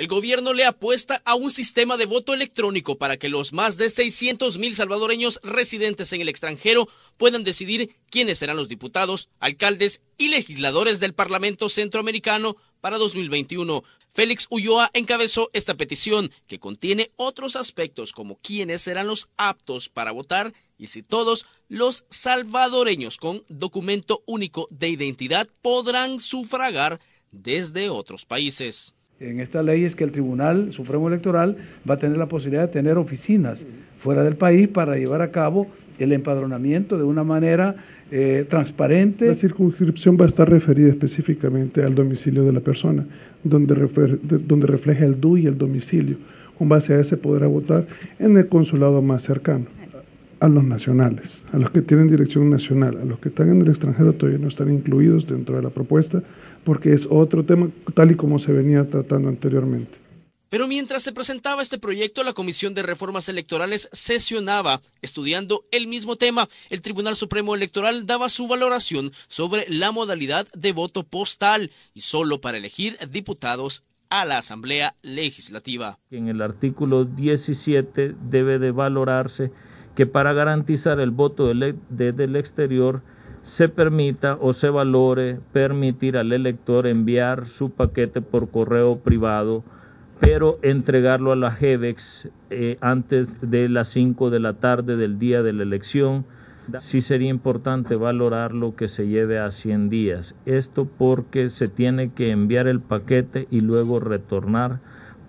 El gobierno le apuesta a un sistema de voto electrónico para que los más de 600 mil salvadoreños residentes en el extranjero puedan decidir quiénes serán los diputados, alcaldes y legisladores del Parlamento Centroamericano para 2021. Félix Ulloa encabezó esta petición, que contiene otros aspectos como quiénes serán los aptos para votar y si todos los salvadoreños con documento único de identidad podrán sufragar desde otros países en esta ley es que el Tribunal Supremo Electoral va a tener la posibilidad de tener oficinas fuera del país para llevar a cabo el empadronamiento de una manera eh, transparente. La circunscripción va a estar referida específicamente al domicilio de la persona, donde, donde refleja el DUI y el domicilio. Con base a ese podrá votar en el consulado más cercano a los nacionales, a los que tienen dirección nacional, a los que están en el extranjero todavía no están incluidos dentro de la propuesta, porque es otro tema tal y como se venía tratando anteriormente. Pero mientras se presentaba este proyecto, la Comisión de Reformas Electorales sesionaba, estudiando el mismo tema. El Tribunal Supremo Electoral daba su valoración sobre la modalidad de voto postal y solo para elegir diputados a la Asamblea Legislativa. En el artículo 17 debe de valorarse que para garantizar el voto e, desde el exterior se permita o se valore permitir al elector enviar su paquete por correo privado, pero entregarlo a la GEDEX eh, antes de las 5 de la tarde del día de la elección. Sí sería importante valorar lo que se lleve a 100 días. Esto porque se tiene que enviar el paquete y luego retornar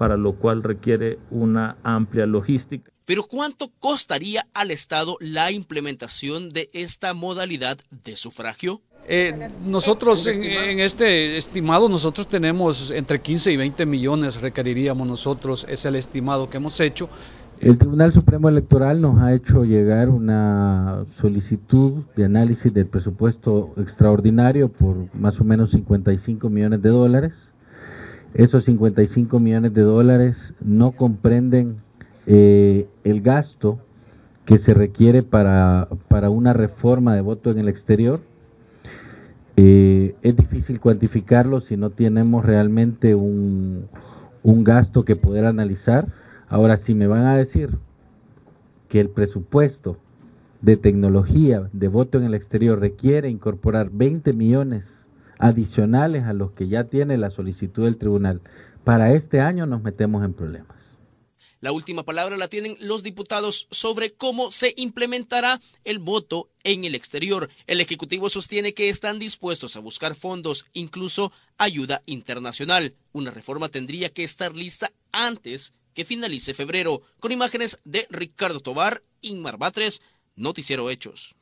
para lo cual requiere una amplia logística. Pero ¿cuánto costaría al Estado la implementación de esta modalidad de sufragio? Eh, nosotros en, este estimado nosotros tenemos entre 15 y 20 millones requeriríamos nosotros, es el estimado que hemos hecho. El Tribunal Supremo Electoral nos ha hecho llegar una solicitud de análisis del presupuesto extraordinario por más o menos 55 millones de dólares esos 55 millones de dólares no comprenden eh, el gasto que se requiere para, una reforma de voto en el exterior. Eh, es difícil cuantificarlo si no tenemos realmente un, un gasto que poder analizar. Ahora, si me van a decir que el presupuesto de tecnología de voto en el exterior requiere incorporar 20 millones adicionales a los que ya tiene la solicitud del tribunal. Para este año nos metemos en problemas. La última palabra la tienen los diputados sobre cómo se implementará el voto en el exterior. El Ejecutivo sostiene que están dispuestos a buscar fondos, incluso ayuda internacional. Una reforma tendría que estar lista antes que finalice febrero, con imágenes de Ricardo Tobar, Inmar Batres, Noticiero Hechos.